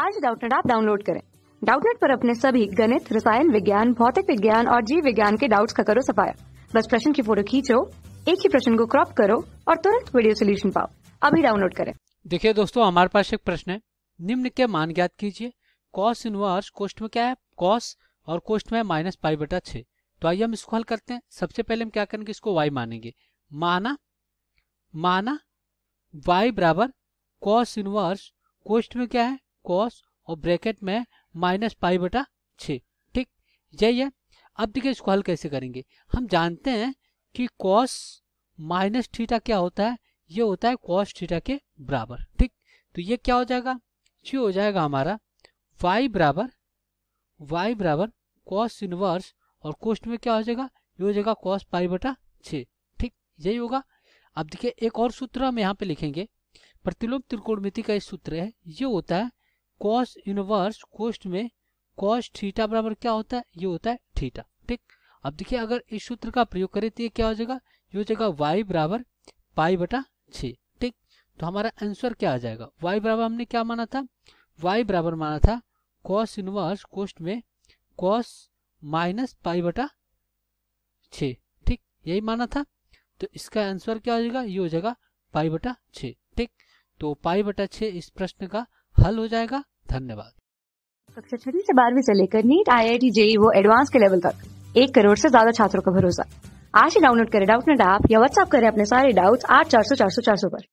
आज डाउटनेट आप डाउनलोड करें डाउटनेट पर अपने सभी गणित रसायन विज्ञान भौतिक विज्ञान और जीव विज्ञान के डाउट्स का करो सफाया बस प्रश्न की फोटो खींचो एक ही प्रश्न को क्रॉप करो और तुरंत वीडियो सोल्यूशन पाओ अभी डाउनलोड करें देखिए दोस्तों हमारे पास एक प्रश्न है निम्न के मान ज्ञात कीजिए कॉस इनवर्स कोष्ट में क्या है कॉस और कोष्ट में माइनस पाई बटा छे तो आइए हम इसको हल करते हैं सबसे पहले हम क्या करेंगे इसको वाई मानेंगे माना माना वाई बराबर कॉस इनवर्स कोष्ट में क्या है कॉस और ब्रैकेट में माइनस पाई बटा छः ठीक यही है अब देखिए इसको हल कैसे करेंगे हम जानते हैं कि कॉस माइनस थीटा क्या होता है ये होता है कॉस थीटा के बराबर ठीक तो ये क्या हो जाएगा ये हो जाएगा हमारा वाई बराबर वाई बराबर कॉस इनवर्स और कोस्ट में क्या हो जाएगा ये हो जाएगा कॉस पाई बटा छः ठीक यही होगा अब देखिए एक और सूत्र हम यहाँ पे लिखेंगे प्रतिलोम त्रिकोणमिति का एक सूत्र है ये होता है कॉस यूनिवर्स कोस्ट में कॉस थीटा बराबर क्या होता है ये होता है थीटा ठीक अब देखिए अगर इस सूत्र का प्रयोग करें तो ये क्या हो जाएगा ये हो जाएगा वाई बराबर पाई बटा छ ठीक तो हमारा आंसर क्या आ जाएगा वाई बराबर हमने क्या माना था वाई बराबर माना था कॉस इनवर्स कोस्ट में कॉस माइनस पाई बटा छ ठीक यही माना था तो इसका आंसर क्या हो जाएगा ये हो जाएगा पाई बटा छ ठीक तो पाई बटा छ इस प्रश्न का हल हो जाएगा धन्यवाद कक्षा छठी से बारहवीं से लेकर NEET I I T JEE वो एडवांस के लेवल तक एक करोड़ से ज्यादा छात्रों का भरोसा आज ही डाउनलोड करें डाउट नेट ऐप या व्हाट्सअप करें अपने सारे डाउट्स आठ चार सौ चार सौ चार सौ पर